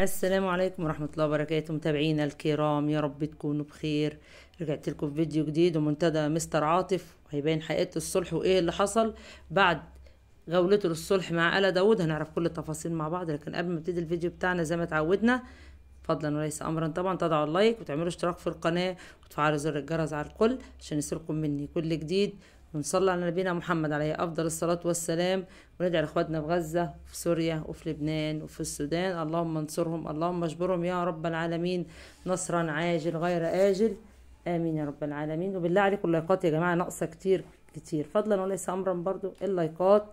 السلام عليكم ورحمة الله وبركاته متابعينا الكرام يا رب تكونوا بخير رجعت لكم في فيديو جديد ومنتدى مستر عاطف هيبين حقيقة الصلح وايه اللي حصل بعد جولته للصلح مع آلة داود هنعرف كل التفاصيل مع بعض لكن قبل ما نبتدي الفيديو بتاعنا زي ما اتعودنا فضلا وليس امرا طبعا تضعوا اللايك وتعملوا اشتراك في القناه وتفعلوا زر الجرس على الكل عشان يصلكم مني كل جديد ونصلي على نبينا محمد عليه أفضل الصلاة والسلام وندعي لإخواتنا في غزة وفي سوريا وفي لبنان وفي السودان اللهم انصرهم اللهم اجبرهم يا رب العالمين نصرا عاجل غير آجل آمين يا رب العالمين وبالله عليكم اللايكات يا جماعة ناقصة كتير كتير فضلا وليس أمرا برضو اللايكات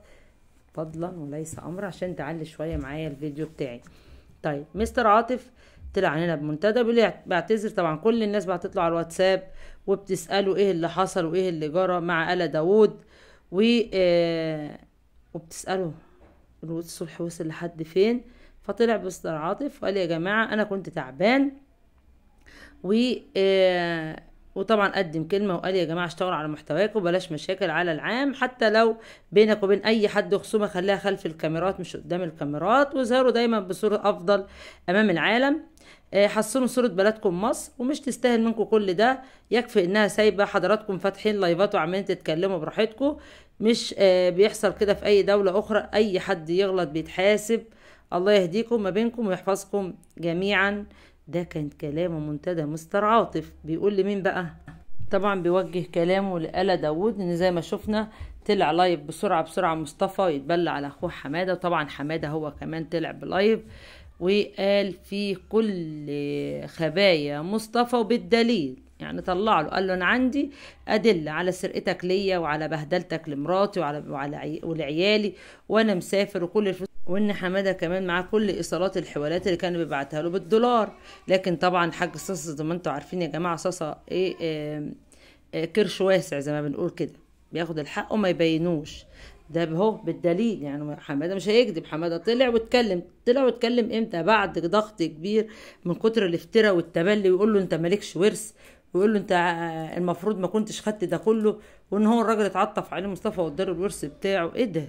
فضلا وليس أمرا عشان تعلي شوية معايا الفيديو بتاعي طيب مستر عاطف طلع هنا بمنتدى بيعتذر بعتذر طبعا كل الناس بتطلع على الواتساب وبتساله ايه اللي حصل وايه اللي جرى مع آلة داوود و آه وبتساله الواد الصبح وصل لحد فين فطلع بصدر عاطف وقال يا جماعه انا كنت تعبان و آه وطبعا قدم كلمه وقال يا جماعه اشتغلوا على محتواكم بلاش مشاكل على العام حتى لو بينك وبين اي حد خصومه خليها خلف الكاميرات مش قدام الكاميرات وظهروا دايما بصوره افضل امام العالم آه، حسنوا صورة بلدكم مصر ومش تستاهل منكم كل ده يكفي انها سايبة حضراتكم فاتحين لايفات وعمالين تتكلموا براحتكم مش آه، بيحصل كده في اي دولة اخرى اي حد يغلط بيتحاسب الله يهديكم ما بينكم ويحفظكم جميعا ده كان كلامه منتدى مستر عاطف بيقول لمين بقى طبعا بيوجه كلامه لآلة داوود ان زي ما شفنا طلع لايف بسرعة بسرعة مصطفى يتبلى على اخوه حمادة وطبعا حمادة هو كمان طلع بلايف وقال في كل خبايا مصطفى وبالدليل يعني طلع له قال له انا عندي ادله على سرقتك ليا وعلى بهدلتك لمراتي وعلى وعلى ولعيالي وانا مسافر وكل الفلوس وان حماده كمان معاه كل ايصالات الحوالات اللي كان بيبعتها له بالدولار لكن طبعا حاج صاصا زي ما انتوا عارفين يا جماعه صاصا ايه, اه اه كرش واسع زي ما بنقول كده بياخد الحق وما يبينوش ده هو بالدليل يعني حماده مش هيكذب حماده طلع واتكلم طلع واتكلم امتى بعد ضغط كبير من كتر الافتراء والتبلي ويقول له انت مالكش ورث ويقول له انت آه، المفروض ما كنتش خدت ده كله وان هو الراجل اتعطف عليه مصطفى وادار الورث بتاعه ايه ده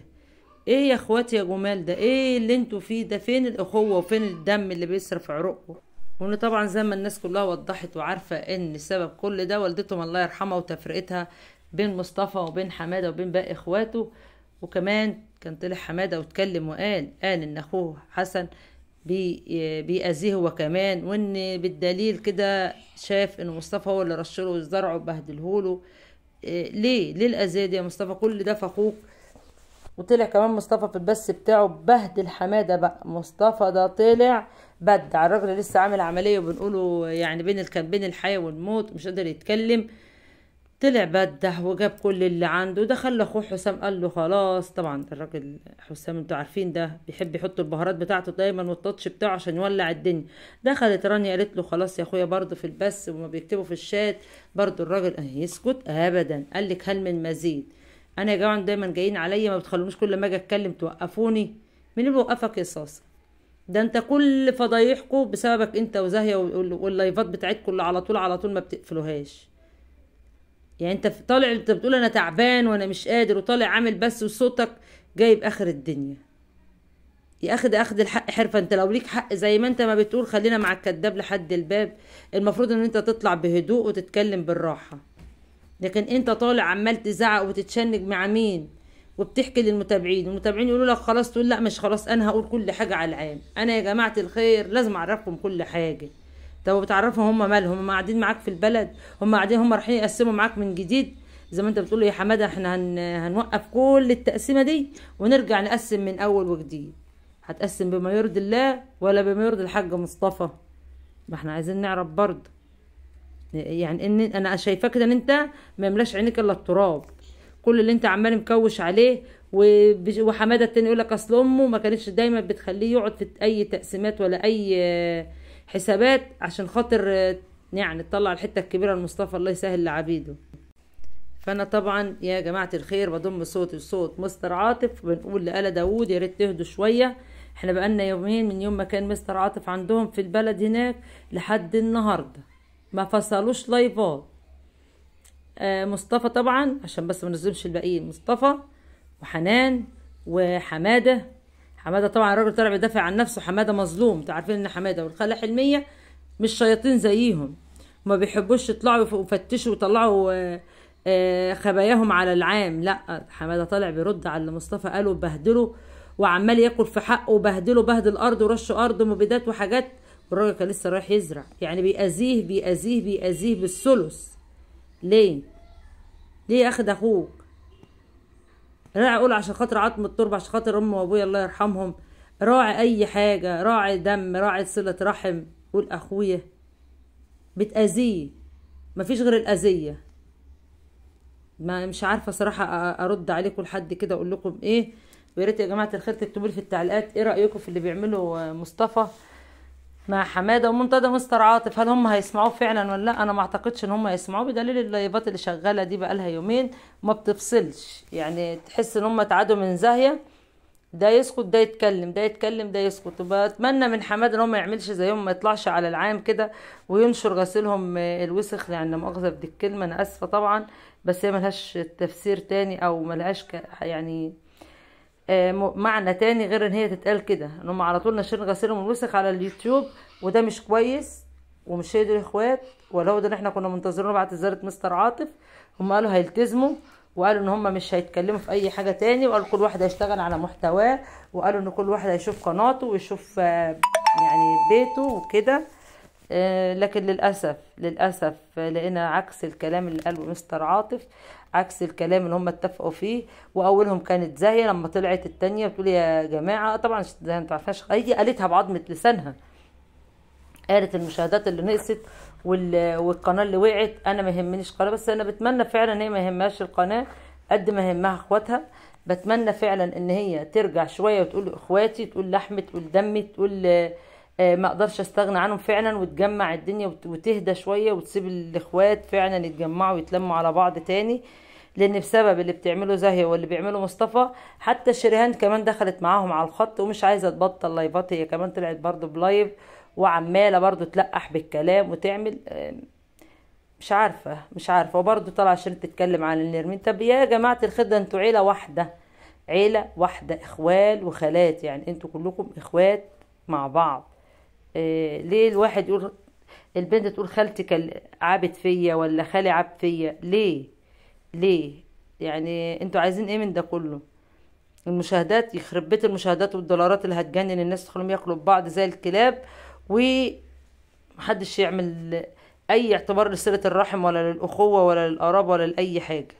ايه يا اخواتي يا جمال ده ايه اللي انتوا فيه ده فين الاخوه وفين الدم اللي بيصرف في عروقكم وان طبعا زي ما الناس كلها وضحت وعارفه ان سبب كل ده والدتهم الله يرحمها وتفرقتها بين مصطفى وبين حماده وبين باقي اخواته وكمان كان طلع حماده واتكلم وقال قال ان اخوه حسن بي بيأذيه هو كمان وان بالدليل كده شاف ان مصطفى هو اللي رشله وزرعه وبهدلهوله إيه ليه ليه الاذيه دي يا مصطفى كل ده في اخوك وطلع كمان مصطفى في البث بتاعه بهدل حماده بقى مصطفى ده طلع بدع الراجل لسه عامل عمليه وبنقوله يعني بين كان بين الحياه والموت مش قادر يتكلم طلع بدع وجاب كل اللي عنده دخل لاخوه حسام قال له خلاص طبعا الراجل حسام انتوا عارفين ده بيحب يحط البهارات بتاعته دايما والتاتش بتاعه عشان يولع الدنيا دخلت رانيا قالت له خلاص يا اخويا برضه في البث وما بيكتبوا في الشات برضه الراجل آه، يسكت ابدا قال لك هل من مزيد انا يا جماعه دايما جايين عليا ما بتخلونيش كل ما اجي اتكلم توقفوني مين اللي بيوقفك يا صاصه ده انت كل فضايحكوا بسببك انت وزاهيه واللايفات بتاعتكم اللي على طول على طول ما بتقفلوهاش يعني انت طالع انت بتقول انا تعبان وانا مش قادر وطالع عامل بس وصوتك جايب اخر الدنيا يا اخد اخد الحق حرفه انت لو ليك حق زي ما انت ما بتقول خلينا مع الكذاب لحد الباب المفروض ان انت تطلع بهدوء وتتكلم بالراحه لكن انت طالع عمال تزعق وتتشنج مع مين وبتحكي للمتابعين المتابعين يقولوا لك خلاص تقول لا مش خلاص انا هقول كل حاجه على العام انا يا جماعه الخير لازم اعرفكم كل حاجه طب بتعرفهم هم مالهم هم قاعدين معاك في البلد هم قاعدين هم رايحين يقسموا معاك من جديد زي ما انت بتقول يا حماده احنا هن... هنوقف كل التقسيمه دي ونرجع نقسم من اول وجديد هتقسم بما يرضي الله ولا بما يرضي الحاج مصطفى ما احنا عايزين نعرف برضه يعني ان انا شايفاك كده ان انت ما يملاش عينك الا التراب كل اللي انت عمال مكوش عليه وحماده التاني يقول لك اصل امه ما كانتش دايما بتخليه يقعد في اي تقسيمات ولا اي آه، حسابات عشان خاطر آه، يعني تطلع الحته الكبيره لمصطفى الله يسهل لعبيده فانا طبعا يا جماعه الخير بضم صوتي لصوت مستر عاطف بنقول لآلة داوود يا ريت تهدوا شويه احنا بقالنا يومين من يوم ما كان مستر عاطف عندهم في البلد هناك لحد النهارده ما فصلوش لايفات آه مصطفى طبعا عشان بس ما نزلش الباقيين مصطفى وحنان وحماده حماده طبعا الراجل طلع بيدافع عن نفسه حماده مظلوم انتوا عارفين ان حماده والخاله حلميه مش شياطين زيهم ما بيحبوش يطلعوا يفتشوا ويطلعوا آه آه خباياهم على العام لا حماده طالع بيرد على اللي مصطفى قاله بهدله وعمال ياكل في حقه وبهدله بهدل ارض ورش ارض ومبيدات وحاجات والراجل كان لسه رايح يزرع يعني بيأذيه بيأذيه بيأذيه بالثلث ليه ليه اخد اخوك راعي اقول عشان خاطر عطم التربه عشان خاطر أمه وابويا الله يرحمهم راعي اي حاجه راعي دم راعي صله رحم قول اخويا بتأذيه مفيش غير الأذية ما مش عارفة صراحة أرد عليكم لحد كده أقول لكم إيه ويا ريت يا جماعة الخير تكتبوا لي في التعليقات إيه رأيكم في اللي بيعمله مصطفى مع حماده ومنتدى مستر عاطف هل هم هيسمعوه فعلا ولا لا انا ما اعتقدش ان هم هيسمعوه بدليل اللايفات اللي شغاله دي بقالها يومين ما بتفصلش يعني تحس ان هم اتعادوا من زاهيه ده يسكت ده يتكلم ده يتكلم ده يسكت وبتمنى من حماده ان هو ما يعملش زيهم ما يطلعش على العام كده وينشر غسيلهم آه، الوسخ يعني مؤاخذه بدي الكلمه انا اسفه طبعا بس هي ملهاش تفسير تاني او ملهاش يعني آه، معنى تاني غير ان هي تتقال كده ان هم على طول ناشرين غسيل الوسخ على اليوتيوب وده مش كويس ومش هي الاخوات ولا هو ده اللي احنا كنا منتظرينه بعد زياره مستر عاطف هم قالوا هيلتزموا وقالوا ان هم مش هيتكلموا في اي حاجه تاني وقالوا كل واحد هيشتغل على محتواه وقالوا ان كل واحد هيشوف قناته ويشوف آه، يعني بيته وكده آه، لكن للأسف للأسف لقينا عكس الكلام اللي قاله مستر عاطف عكس الكلام اللي هم اتفقوا فيه واولهم كانت زاهيه لما طلعت التانية بتقول يا جماعه طبعا زاهيه ما تعرفهاش هي قالتها بعظمه لسانها قالت المشاهدات اللي نقصت والقناه اللي وقعت انا ما يهمنيش القناه بس انا بتمنى فعلا ان هي ما يهمهاش القناه قد ما يهمها اخواتها بتمنى فعلا ان هي ترجع شويه وتقول اخواتي تقول لحمي تقول دمي تقول آه آه، ما اقدرش استغنى عنهم فعلا وتجمع الدنيا وتهدى شويه وتسيب الاخوات فعلا يتجمعوا ويتلموا على بعض تاني لان بسبب اللي بتعمله زاهيه واللي بيعمله مصطفى حتى شريهان كمان دخلت معاهم على الخط ومش عايزه تبطل لايفات هي كمان طلعت برضو بلايف وعماله برضو تلقح بالكلام وتعمل آه، مش عارفه مش عارفه وبرضو طالعه عشان تتكلم عن النرمين طب يا جماعه الخدة انتوا عيله واحده عيله واحده اخوال وخالات يعني انتوا كلكم اخوات مع بعض آه، ليه الواحد يقول البنت تقول خالتي عابت فيا ولا خالي عاب فيا ليه ليه يعني انتوا عايزين ايه من ده كله المشاهدات يخرب بيت المشاهدات والدولارات اللي هتجنن الناس تخليهم ياكلوا ببعض زي الكلاب ومحدش يعمل اي اعتبار لصله الرحم ولا للاخوه ولا للقرابه ولا لاي حاجه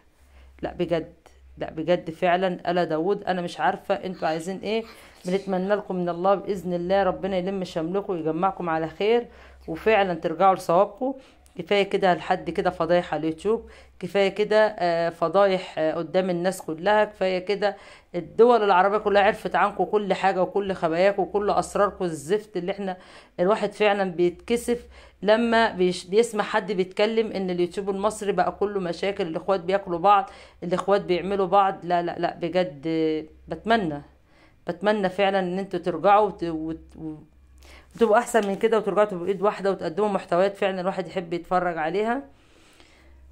لا بجد لا بجد فعلا ألا داود أنا مش عارفة أنتوا عايزين إيه بنتمنى لكم من الله بإذن الله ربنا يلم شملكم ويجمعكم على خير وفعلا ترجعوا لصوابكم كفايه كده لحد كده فضايح على اليوتيوب كفايه كده آه، فضايح آه، قدام الناس كلها كفايه كده الدول العربيه كلها عرفت عنكم كل حاجه وكل خباياكم وكل اسراركم الزفت اللي احنا الواحد فعلا بيتكسف لما بيسمع حد بيتكلم ان اليوتيوب المصري بقى كله مشاكل الاخوات بياكلوا بعض الاخوات بيعملوا بعض لا لا لا بجد بتمنى بتمنى فعلا ان انتوا ترجعوا وت... تبقوا احسن من كده وترجعوا تبقوا ايد واحده وتقدموا محتويات فعلا الواحد يحب يتفرج عليها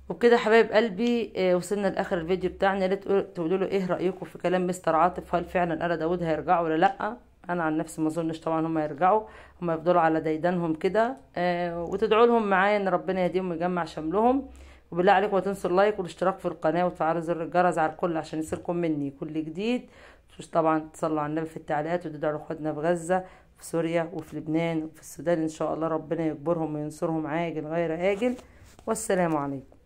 وبكده حبايب قلبي آه، وصلنا لاخر الفيديو بتاعنا يا ريت تقولوا له ايه رايكم في كلام مستر عاطف هل فعلا انا داود هيرجعوا ولا لا انا عن نفسي ما اظنش طبعا هم يرجعوا هم يفضلوا على ديدانهم كده آه وتدعوا لهم معايا ان ربنا يهديهم ويجمع شملهم وبالله عليكم ما تنسوا اللايك والاشتراك في القناه وتفعلوا زر الجرس على الكل عشان يصلكم مني كل جديد طبعا تصلوا على النبي في التعليقات وتدعوا لاخواتنا في غزه في سوريا وفي لبنان وفي السودان إن شاء الله ربنا يجبرهم وينصرهم عاجل غير آجل والسلام عليكم